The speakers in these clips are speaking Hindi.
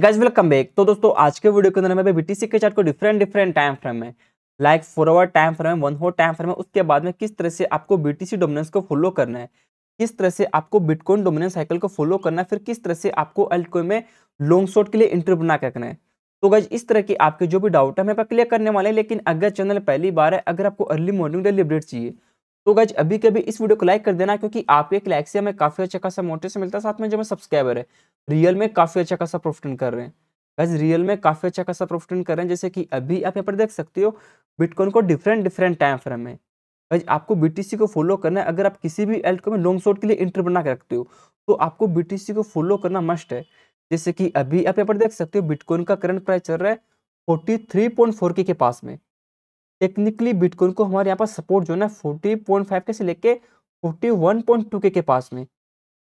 गाइस वेलकम बैक तो दोस्तों आज के वीडियो के अंदर मैं बीटीसी के चार्ट को डिफरेंट डिफरेंट टाइम फ्रेम में like four hour time frame one hour time frame है उसके बाद में किस तरह से आपको बीटीसी डोमिनेंस को फॉलो करना है किस तरह से आपको बिटकॉइन डोमिनेंस साइकिल को फॉलो करना है फिर किस तरह से आपको अल्टकॉइन में लॉन्ग शॉर्ट के लिए इंटरव्यू बना करना है तो गज इस तरह की आपके जो भी डाउट है हम यहाँ क्लियर करने वाले हैं लेकिन अगर चैनल पहली बार है अगर आपको अर्ली मॉर्निंग डेली अपडेट चाहिए तो गज अभी कभी इस वीडियो को लाइक कर देना क्योंकि आपके एक लाइक से हमें काफ़ी अच्छा खासा मोटिवेशन मिलता है साथ में जो हमें सब्सक्राइबर है रियल में काफ़ी अच्छा खासा प्रॉफिट कर रहे हैं गज रियल में काफ़ी अच्छा खासा प्रॉफिट कर रहे हैं जैसे कि अभी आप यहाँ पर देख सकते हो बिटकॉइन को डिफरेंट डिफरेंट टाइम फ्रेम में गज आपको बी को फॉलो करना है अगर आप किसी भी एल्ट में लॉन्ग शॉर्ट के लिए इंटर बना के रखते हो तो आपको बी को फॉलो करना मस्ट है जैसे कि अभी आप यहाँ पर देख सकते हो बिटकॉइन का करंट प्राइस चल रहा है फोर्टी थ्री पॉइंट फोर के, पास में टेक्निकली बिटकॉइन को हमारे यहाँ पर सपोर्ट जो है फोर्टी पॉइंट फाइव के से लेके फोर्टी वन पॉइंट टू के पास में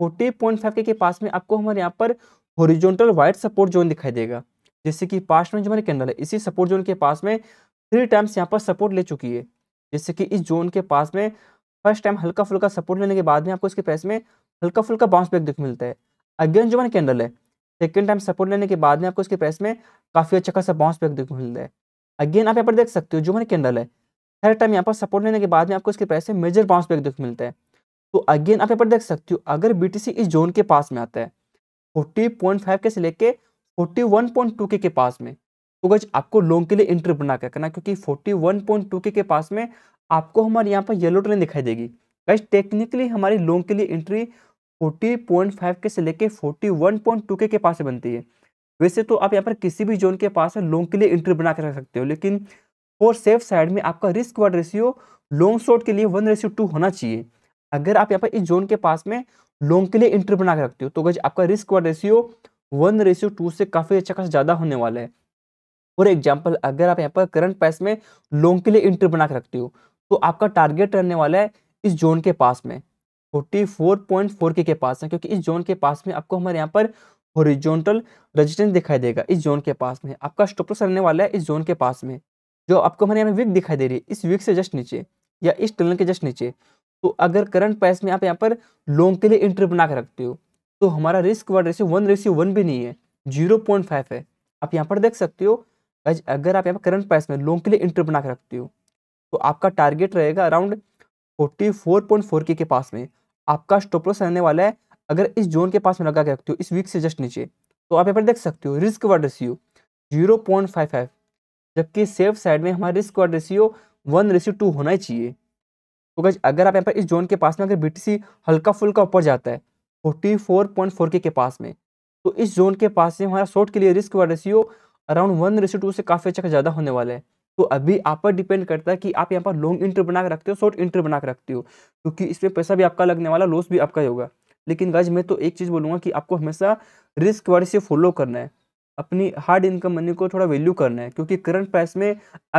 फोर्टी पॉइंट फाइव के के पास में आपको हमारे यहाँ पर हॉरिजॉन्टल वाइट सपोर्ट जोन दिखाई देगा जैसे कि पास्ट में जो हमारे कैंडल है इसी सपोर्ट जोन के पास में थ्री टाइम्स यहाँ पर सपोर्ट ले चुकी है जैसे कि इस जोन के पास में फर्स्ट टाइम हल्का फुल्का सपोर्ट लेने के बाद में आपको इसके प्राइस में हल्का फुल्का बाउंस बैक देखने मिलता है अगेन जो हमारे कैंडल है सेकेंड टाइम सपोर्ट लेने के बाद में आपको इसके प्राइस में काफ़ी अच्छा खासा बाउंस बैक देखने को मिलता है अगेन आप यहाँ पर देख सकते हो जो मैंने कैंडल है थर्ड टाइम यहाँ पर सपोर्ट लेने के बाद में आपको इसके प्राइस में मेजर बाउंस बैक देखने को मिलता है तो अगेन आप यहाँ पर देख सकते हो अगर बी इस जोन के पास में आता है फोर्टी पॉइंट फाइव के से लेके फोर्टी वन पॉइंट टू के के पास में तो गज आपको लॉन्ग के लिए इंटर बना कर करना क्योंकि फोर्टी वन पॉइंट टू के पास में आपको हमारे यहाँ पर येलो ट्रेन दिखाई देगी गज टेक्निकली हमारी लॉन्ग के लिए इंट्री 40.5 के से लेके 41.2 के के पास बनती है वैसे तो आप यहाँ पर किसी भी जोन के पास लॉन्ग के लिए एंट्री बना के रख सकते हो लेकिन और सेफ साइड में आपका risk reward ratio long short के लिए वन रेशियो टू होना चाहिए अगर आप यहाँ पर इस जोन के पास में लॉन्ग के लिए एंट्री बना कर रखते हो तो गज आपका risk reward ratio one ratio two से काफ़ी अच्छा खासा ज़्यादा होने वाला है फॉर एग्जाम्पल अगर आप यहाँ पर करंट प्राइस में लॉन्ग के लिए एंट्री बना के रखते हो तो आपका टारगेट रहने वाला है इस जोन के पास में फोर्टी फोर पॉइंट फोर के, के पास है क्योंकि इस जोन के पास में आपको हमारे यहाँ पर हॉरिजॉन्टल रेजिस्टेंस दिखाई देगा इस जोन के पास में आपका स्टॉपलॉस रहने वाला है इस जोन के पास में जो आपको हमारे यहाँ पर विक दिखाई दे रही है इस विक से जस्ट नीचे या इस टनल के जस्ट नीचे तो अगर करंट प्राइस में आप यहाँ पर लॉन्ग के लिए इंट्री बना के रखते हो तो हमारा risk reward ratio one ratio one भी नहीं है जीरो पॉइंट फाइव है आप यहाँ पर देख सकते हो अगर आप यहाँ पर करंट प्राइस में लॉन्ग के लिए इंट्री बना के रखते हो तो आपका टारगेट रहेगा around forty four point four के पास में आपका स्टॉप लॉस रहने वाला है अगर इस जोन के पास में लगा के रखते हो इस वीक से जस्ट नीचे तो आप यहाँ पर देख सकते हो risk reward ratio zero point five five जबकि सेफ साइड में हमारा risk reward ratio one ratio two होना ही चाहिए तो गज अगर आप यहाँ पर इस जोन के पास में अगर बीटीसी हल्का फुल्का ऊपर जाता है फोर्टी फोर पॉइंट फोर के, पास में तो इस जोन के पास में हमारा शॉर्ट के लिए risk reward ratio around one ratio two से काफ़ी अच्छा ज़्यादा होने वाला है तो अभी आप पर डिपेंड करता है कि आप यहाँ पर लॉन्ग इंटर बना के रखते हो शॉर्ट इंटर बना के रखते हो क्योंकि तो इसमें पैसा भी आपका लगने वाला लॉस भी आपका ही होगा लेकिन गज मैं तो एक चीज़ बोलूँगा कि आपको हमेशा रिस्क वाले से फॉलो करना है अपनी हार्ड इनकम मनी को थोड़ा वैल्यू करना है क्योंकि करंट प्राइस में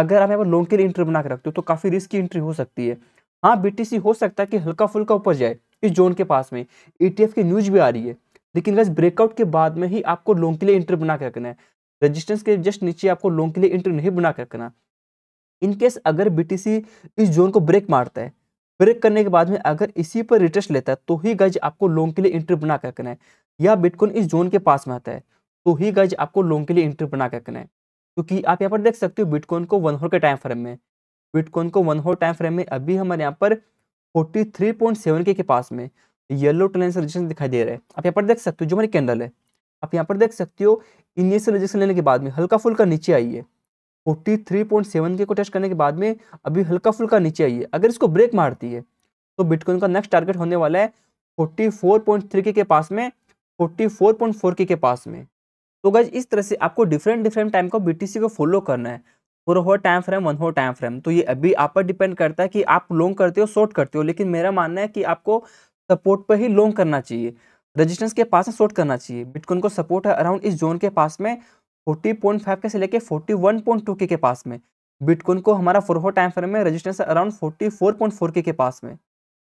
अगर आप यहाँ पर लॉन्ग के लिए इंट्री बना के रखते हो तो काफ़ी रिस्क की इंट्री हो सकती है हाँ बी हो सकता है कि हल्का फुल्का ऊपर जाए इस जोन के पास में ईटीएफ e की न्यूज भी आ रही है लेकिन गज ब्रेकआउट के बाद में ही आपको लॉन्ग के लिए इंटर बना के रखना है रेजिस्टेंस के जस्ट नीचे आपको लॉन्ग के लिए इंटर नहीं बना के रखना इनकेस अगर बीटीसी इस जोन को ब्रेक मारता है ब्रेक करने के बाद में अगर इसी पर रिटेस्ट लेता है तो ही गज आपको लॉन्ग के लिए इंट्री बना कर करना है या बिटकॉइन इस जोन के पास में आता है तो ही गज आपको लॉन्ग के लिए इंट्री बना कर करना है क्योंकि आप यहाँ पर देख सकते हो बिटकॉइन को वन होर के टाइम फ्रेम में बिटकॉइन को वन होर टाइम फ्रेम में अभी हमारे यहाँ पर फोर्टी थ्री पॉइंट सेवन के, के पास में येलो से सजेशन दिखाई दे रहा है आप यहाँ पर देख सकते हो जो हमारी कैंडल है आप यहाँ पर देख सकते हो इनिशियल रजिस्ट्रेशन लेने के बाद में हल्का फुल्का नीचे आई है फोर्टी थ्री पॉइंट सेवन के को टेस्ट करने के बाद में अभी हल्का फुल्का नीचे आई है अगर इसको ब्रेक मारती है तो बिटकॉइन का नेक्स्ट टारगेट होने वाला है फोर्टी फोर पॉइंट थ्री के पास में फोर्टी फोर पॉइंट फोर के पास में तो गज इस तरह से आपको डिफरेंट डिफरेंट टाइम को बी को फॉलो करना है four hour time frame one hour time frame तो ये अभी आप पर डिपेंड करता है कि आप लॉन्ग करते हो शॉर्ट करते हो लेकिन मेरा मानना है कि आपको सपोर्ट पर ही लॉन्ग करना चाहिए रजिस्टेंस के पास में शॉर्ट करना चाहिए बिटकॉइन को सपोर्ट है अराउंड इस जोन के पास में फोर्टी पॉइंट फाइव के से लेके फोर्टी वन पॉइंट टू के के पास में बिटकॉइन को हमारा फोर फोर टाइम फ्रेम में resistance around forty four point four के के पास में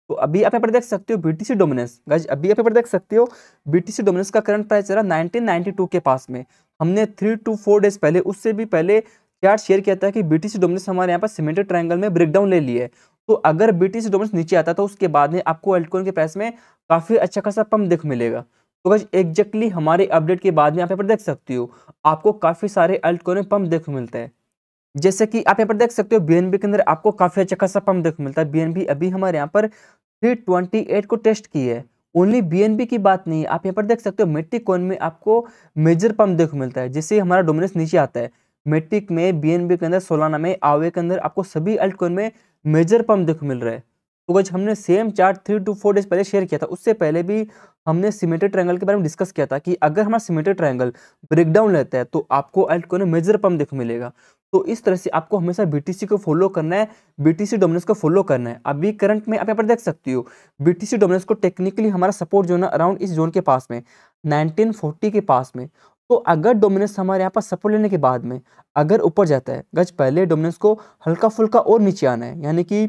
तो अभी आप यहाँ पर देख सकते हो बीटीसी डोमिनेंस गाइज अभी आप यहाँ पर देख सकते हो बीटीसी डोमिनेंस का करंट प्राइस रहा 1992 के पास में हमने थ्री टू फोर डेज पहले उससे भी पहले चार्ट शेयर किया था कि बीटीसी डोमिनेंस हमारे यहाँ पर सीमेंटेड ट्रायंगल में ब्रेकडाउन ले लिए तो अगर बीटीसी डोमिनेंस नीचे आता तो उसके बाद में आपको एल्टकॉइन के प्राइस में काफ़ी अच्छा खासा पंप देख मिलेगा तो बस एग्जैक्टली हमारे अपडेट के बाद में आप यहाँ पर देख सकते हो आपको काफ़ी सारे अल्ट पंप देखने मिलते हैं जैसे कि आप यहाँ पर देख सकते हो बी के अंदर आपको काफ़ी अच्छा खासा पंप देखने मिलता है बी अभी हमारे यहाँ पर 328 को टेस्ट की है ओनली बी की बात नहीं आप यहाँ पर देख सकते हो मेट्रिक कोन में आपको मेजर पंप देखने मिलता है जिससे हमारा डोमिनेंस नीचे आता है मेट्रिक में बी के अंदर सोलाना में आवे के अंदर आपको सभी अल्टकोन में मेजर पंप देखने मिल रहा है तो गज हमने same chart three two four days पहले शेयर किया था उससे पहले भी हमने सीमेटेड ट्रायंगल के बारे में डिस्कस किया था कि अगर हमारा सीमेटेड ट्रायंगल ब्रेकडाउन रहता है तो आपको एल्ट कोने मेजर पम्प देखने मिलेगा तो इस तरह से आपको हमेशा बीटीसी को फॉलो करना है बीटीसी डोमिनेंस को फॉलो करना है अभी करंट में आप यहाँ पर देख सकती हो बीटीसी डोमिनेंस को टेक्निकली हमारा सपोर्ट जोन है अराउंड इस जोन के पास में फोर्टी के पास में तो अगर डोमिनेंस हमारे यहाँ पर सपोर्ट लेने के बाद में अगर ऊपर जाता है गज पहले डोमिनेंस को हल्का फुल्का और नीचे आना है यानी कि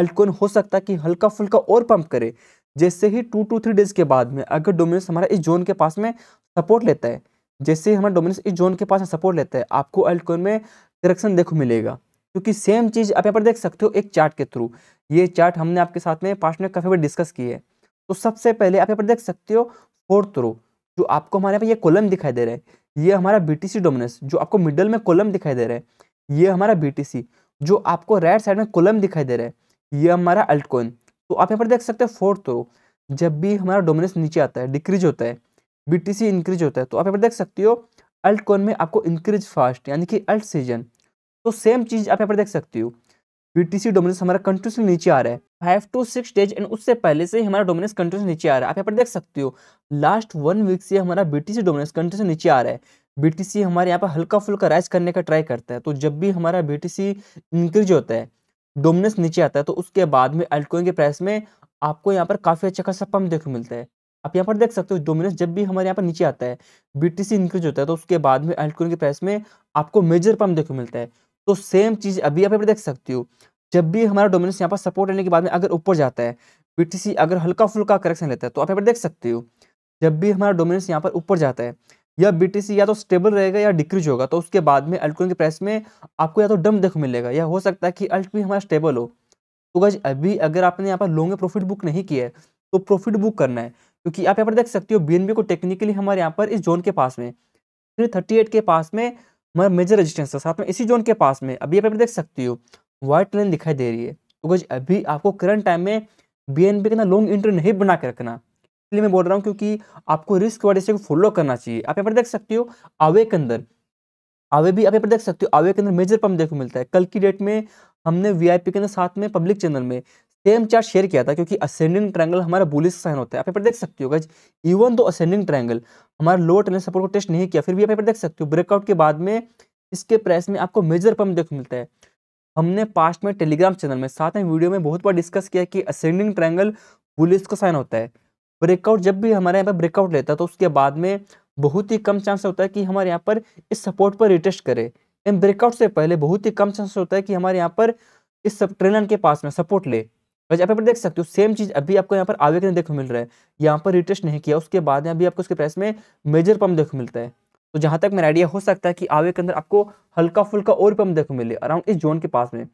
अल्टकोन हो सकता है कि हल्का फुल्का और पंप करे जैसे ही टू टू थ्री डेज के बाद में अगर डोमिनस हमारा इस जोन के पास में सपोर्ट लेता है जैसे ही हमारा डोमिनस इस जोन के पास में सपोर्ट लेता है आपको अल्टकॉइन में करेक्शन देखो मिलेगा क्योंकि सेम चीज़ आप यहाँ पर देख सकते हो एक चार्ट के थ्रू ये चार्ट हमने आपके साथ में पास्ट में काफ़ी बार डिस्कस की है तो सबसे पहले आप यहाँ पर देख सकते हो फोर्थ थ्रू जो आपको हमारे यहाँ पर ये कॉलम दिखाई दे रहा है ये हमारा बी टी डोमिनस जो आपको मिडल में कॉलम दिखाई दे रहा है ये हमारा बी जो आपको राइट साइड में कॉलम दिखाई दे रहा है ये हमारा अल्टकॉइन तो आप यहाँ पर देख सकते हैं फोर्थ रो जब भी हमारा डोमिनेंस नीचे आता है डिक्रीज होता है बीटीसी इंक्रीज होता है तो आप यहाँ पर देख सकते हो अल्ट कॉइन में आपको इंक्रीज फास्ट यानी कि अल्ट सीजन तो सेम चीज़ आप यहाँ पर देख सकते हो बीटीसी डोमिनेंस हमारा कंटिन्यूसली नीचे आ रहा है five two six days and उससे पहले से हमारा डोमिनेंस कंटिन्यूस नीचे आ रहा है आप यहाँ पर देख सकते हो लास्ट वन वीक से हमारा बीटीसी डोमिनेंस कंटिन्यूस नीचे आ रहा है बीटीसी हमारे यहाँ पर हल्का फुल्का राइज करने का ट्राई करता है तो जब भी हमारा बीटीसी इंक्रीज होता है डोमिनेंस नीचे आता है तो उसके बाद में अल्टकोइन के प्राइस में आपको यहाँ पर काफ़ी अच्छा खासा पंप देखने मिलता है आप यहाँ पर देख सकते हो डोमिनेंस जब भी हमारे यहाँ पर नीचे आता है बीटीसी इंक्रीज होता है तो उसके बाद में अल्टकोइन के प्राइस में आपको मेजर पंप देखने मिलता है तो सेम चीज़ अभी आप यहाँ पर देख सकती हो जब भी हमारा डोमिनेंस यहाँ पर सपोर्ट लेने के बाद में अगर ऊपर जाता है बीटीसी अगर हल्का फुल्का करेक्शन लेता है तो आप यहाँ पर देख सकते हो जब भी हमारा डोमिनेंस यहाँ पर ऊपर जाता है या बीटीसी या तो स्टेबल रहेगा या डिक्रीज होगा तो उसके बाद में अल्टकॉइन के प्राइस में आपको या तो डम देख मिलेगा या हो सकता है कि अल्ट भी हमारा स्टेबल हो तो गज अभी अगर आपने यहाँ पर लॉन्ग प्रॉफिट बुक नहीं किया है तो प्रॉफिट बुक करना है क्योंकि आप यहाँ पर देख सकते हो बी को टेक्निकली हमारे यहाँ पर इस जोन के पास में थ्री थर्टी के पास में हमारा मेजर रजिस्टेंस था साथ में इसी जोन के पास में अभी आप देख सकती हो वाइट लाइन दिखाई दे रही है तो गज अभी आपको करंट टाइम में बी एन बी का ना लॉन्ग इंट्री नहीं बना के रखना इसलिए मैं बोल रहा हूँ क्योंकि आपको रिस्क वाले हिस्से फॉलो करना चाहिए आप यहाँ पर देख सकते हो आवे के अंदर आवे भी आप यहाँ पर देख सकते हो आवे के अंदर मेजर पंप देखो मिलता है कल की डेट में हमने वीआईपी के अंदर साथ में पब्लिक चैनल में सेम चार्ट शेयर किया था क्योंकि असेंडिंग ट्रायंगल हमारा बुलिस साइन होता है आप यहाँ पर देख सकते हो गज इवन दो असेंडिंग ट्रायंगल हमारा लोअर ट्रेनल सपोर्ट को टेस्ट नहीं किया फिर भी आप यहाँ पर देख सकते हो ब्रेकआउट के बाद में इसके प्राइस में आपको मेजर पंप देखो मिलता है हमने पास्ट में टेलीग्राम चैनल में साथ में वीडियो में बहुत बार डिस्कस किया कि असेंडिंग ट्रायंगल बुलिस का साइन होता है ब्रेकआउट जब भी हमारे यहाँ पर ब्रेकआउट लेता है तो उसके बाद में बहुत ही कम चांस होता है कि हमारे यहाँ पर इस सपोर्ट पर रिटेस्ट करे इन ब्रेकआउट से पहले बहुत ही कम चांस होता है कि हमारे यहाँ पर इस सब ट्रेनर के पास में सपोर्ट ले वैसे आप देख सकते हो सेम चीज़ अभी आपको यहाँ पर आगे के देखने मिल रहा है यहाँ पर रिटेस्ट नहीं किया उसके बाद में अभी आपको उसके प्राइस में मेजर पम्प देखो मिलता है तो जहाँ तक मेरा आइडिया हो सकता है कि आवे के अंदर आपको हल्का फुल्का और पम्प देखो मिले अराउंड इस जोन के पास में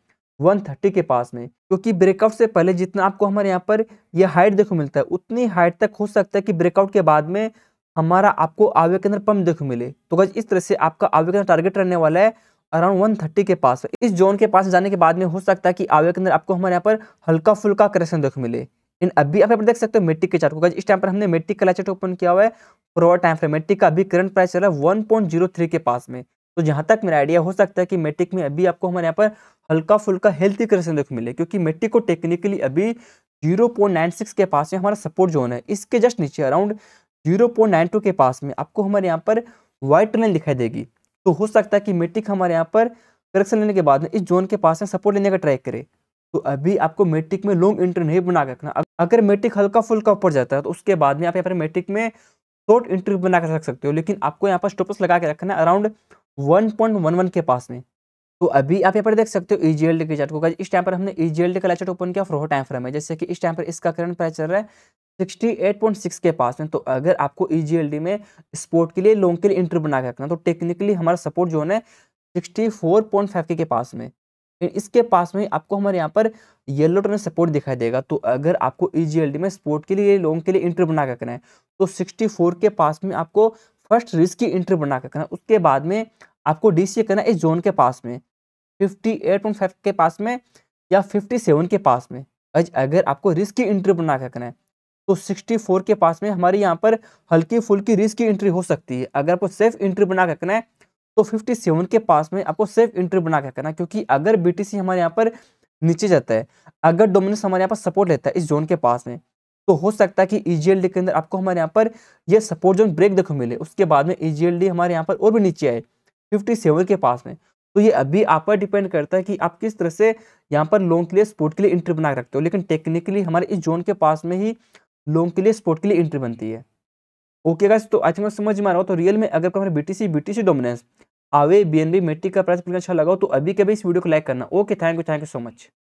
130 के पास में क्योंकि तो ब्रेकआउट से पहले जितना आपको हमारे यहाँ पर यह हाइट देखो मिलता है उतनी हाइट तक हो सकता है कि ब्रेकआउट के बाद में हमारा आपको आवे के अंदर पंप देखो मिले तो गज इस तरह से आपका आवे के अंदर टारगेट रहने वाला है अराउंड 130 के पास इस जोन के पास जाने के बाद में हो सकता है कि आवे के अंदर आपको हमारे यहाँ पर हल्का फुल्का करेक्शन देखो मिले इन अभी आप देख सकते हो मेट्रिक के चार्ट को इस टाइम पर हमने मेट्रिक का चार्ट ओपन किया हुआ है फॉरवर्ड टाइम फ्रेम मेट्रिक का अभी करंट प्राइस चल रहा है वन के पास में तो जहाँ तक मेरा आइडिया हो सकता है कि मेट्रिक में अभी आपको हमारे यहाँ पर हल्का फुल्का हेल्थी करेक्शन देखने मिले क्योंकि मेट्रिक को टेक्निकली अभी 0.96 के पास में हमारा सपोर्ट जोन है इसके जस्ट नीचे अराउंड 0.92 के पास में आपको हमारे यहाँ पर वाइट लाइन दिखाई देगी तो हो सकता है कि मेट्रिक हमारे यहाँ पर करेक्शन लेने के बाद में इस जोन के पास में सपोर्ट लेने का ट्राई करे तो अभी आपको मेट्रिक में लॉन्ग इंटर नहीं बना के रखना अगर मेट्रिक हल्का फुल्का ऊपर जाता है तो उसके बाद में आप यहाँ पर मेट्रिक में शॉर्ट इंटर बना कर रख सकते हो लेकिन आपको यहाँ पर स्टॉपस लगा के रखना अराउंड 1.11 के पास में तो अभी आप यहाँ पर देख सकते हो ई जी एल डी के चार्ट को इस टाइम पर हमने ई जी एल डी का चार्ट ओपन किया फ्रो टाइम फ्रेम है जैसे कि इस टाइम पर इसका करंट प्राइस चल रहा है 68.6 के पास में तो अगर आपको ई जी एल डी में स्पोर्ट के लिए लॉन्ग के लिए इंटर बना के रखना तो टेक्निकली हमारा सपोर्ट जो है सिक्सटी फोर पॉइंट फाइव के, पास में इसके पास में आपको हमारे यहाँ पर येलो टोन सपोर्ट दिखाई देगा तो अगर आपको ई e में स्पोर्ट के लिए लॉन्ग के लिए इंटर बना के रखना है तो 64 के पास में आपको फर्स्ट रिस्क की एंट्री बना कर करना उसके बाद में आपको डी सी करना इस जोन के पास में फिफ्टी एट के पास में या फिफ्टी सेवन के पास में अगर आपको रिस्क की एंट्री बना कर करना है तो 64 के पास में हमारे यहाँ पर हल्की फुल्की रिस्क की एंट्री हो सकती है अगर आपको सेफ एंट्री बना कर करना है तो 57 के पास में आपको सेफ एंट्री बना कर करना है क्योंकि अगर बी हमारे यहाँ पर नीचे जाता है अगर डोमिनस हमारे यहाँ पर सपोर्ट लेता है इस जोन के पास में तो हो सकता है कि ईजीएलडी e के अंदर आपको हमारे यहाँ पर यह सपोर्ट जोन ब्रेक देखो मिले उसके बाद में ईजीएलडी e हमारे यहाँ पर और भी नीचे आए सेवन के पास में तो ये अभी आप पर डिपेंड करता है कि आप किस तरह से यहाँ पर लोन के लिए स्पोर्ट के लिए इंट्री बना रखते हो लेकिन टेक्निकली हमारे इस जोन के पास में ही लोन के लिए स्पोर्ट के लिए इंट्री बनती है ओके गाइस तो आज मैं समझ में आ रहा हूँ तो रियल में अगर हमारे B T C B T C dominance आवे बी एन बी मेट्रिक का प्राइस अच्छा लगा हो तो अभी के भी इस वीडियो को लाइक करना okay thank you thank you so much